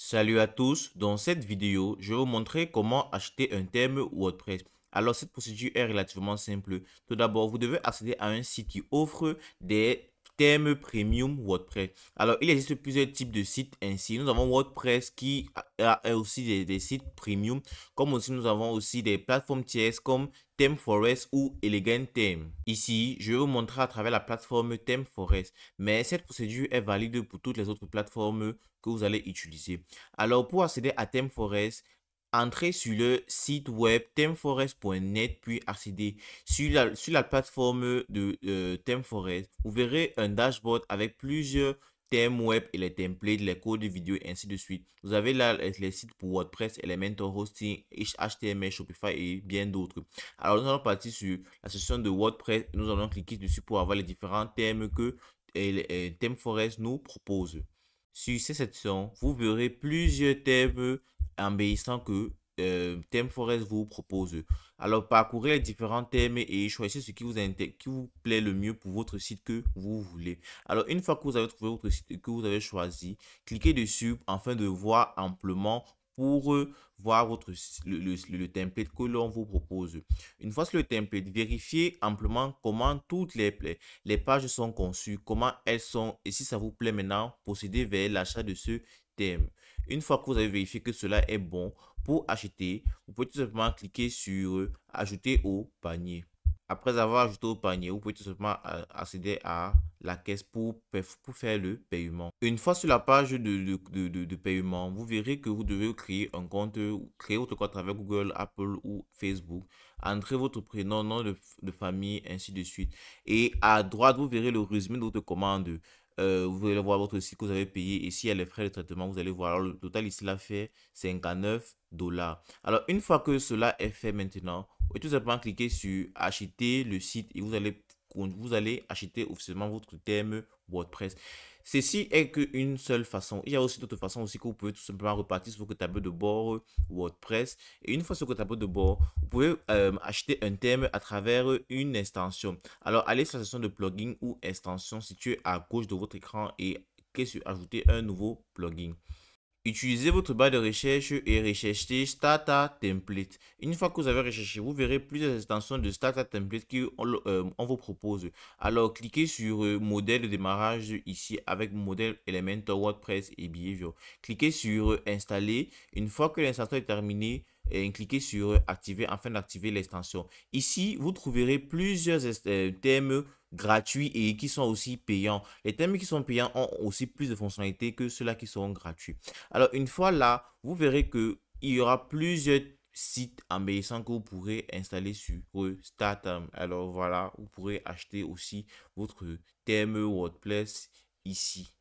Salut à tous, dans cette vidéo, je vais vous montrer comment acheter un thème WordPress. Alors cette procédure est relativement simple. Tout d'abord, vous devez accéder à un site qui offre des thème premium WordPress. Alors, il existe plusieurs types de sites ainsi. Nous avons WordPress qui a aussi des, sites premium, comme aussi nous avons aussi des plateformes tierces comme themeforest Forest ou Elegant Theme. Ici, je vais vous montrer à travers la plateforme themeforest Forest, mais cette procédure est valide pour toutes les autres plateformes que vous allez utiliser. Alors, pour accéder à themeforest Forest, entrez sur le site web themeforest.net puis accéder sur la, sur la plateforme de euh, ThemeForest. Vous verrez un dashboard avec plusieurs thèmes web et les templates, les codes vidéo et ainsi de suite. Vous avez là les sites pour WordPress, Elementor Hosting, HTML, Shopify et bien d'autres. Alors nous allons partir sur la section de WordPress. nous allons cliquer dessus pour avoir les différents thèmes que ThemeForest nous propose. Sur cette section, vous verrez plusieurs thèmes embellissant que euh, Thème Forest vous propose. Alors parcourez les différents thèmes et choisissez ce qui vous, qui vous plaît le mieux pour votre site que vous voulez. Alors une fois que vous avez trouvé votre site que vous avez choisi, cliquez dessus afin de voir amplement pour euh, voir votre, le, le, template que l'on vous propose. Une fois sur le template, vérifiez amplement comment toutes les, les pages sont conçues, comment elles sont et si ça vous plaît maintenant, procédez vers l'achat de ce une fois que vous avez vérifié que cela est bon, pour acheter, vous pouvez tout simplement cliquer sur Ajouter au panier. Après avoir ajouté au panier, vous pouvez tout simplement accéder à la caisse pour, faire le paiement. Une fois sur la page de, paiement, vous verrez que vous devez créer un compte, créer votre compte avec Google, Apple ou Facebook. Entrez votre prénom, nom de, famille, ainsi de suite. Et à droite, vous verrez le résumé de votre commande. Euh, vous allez voir votre site que vous avez payé ici s'il y frais de traitement, vous allez voir. Alors, le total ici, là, fait 59 dollars. Alors, une fois que cela est fait maintenant, vous pouvez tout simplement cliquer sur acheter le site et vous allez, vous allez acheter officiellement votre thème WordPress. Ceci est qu'une seule façon. Il y a aussi d'autres façons aussi que vous pouvez tout simplement repartir sur votre tableau de bord WordPress. Et une fois sur votre tableau de bord, vous pouvez euh, acheter un thème à travers une extension. Alors allez sur la section de plugin ou extension située à gauche de votre écran et cliquez sur ajouter un nouveau plugin. Utilisez votre barre de recherche et recherchez Stata Template. Une fois que vous avez recherché, vous verrez plusieurs extensions de Stata Template qu'on euh, on vous propose. Alors, cliquez sur euh, modèle de démarrage ici avec modèle Elementor WordPress et Behavior. Cliquez sur euh, installer. Une fois que l'installation est terminée, et cliquez sur activer afin d'activer l'extension. Ici, vous trouverez plusieurs euh, thèmes gratuits et qui sont aussi payants. Les thèmes qui sont payants ont aussi plus de fonctionnalités que ceux-là qui sont gratuits. Alors, une fois là, vous verrez que il y aura plusieurs sites embellissants que vous pourrez installer sur Statum. Alors voilà, vous pourrez acheter aussi votre thème WordPress ici.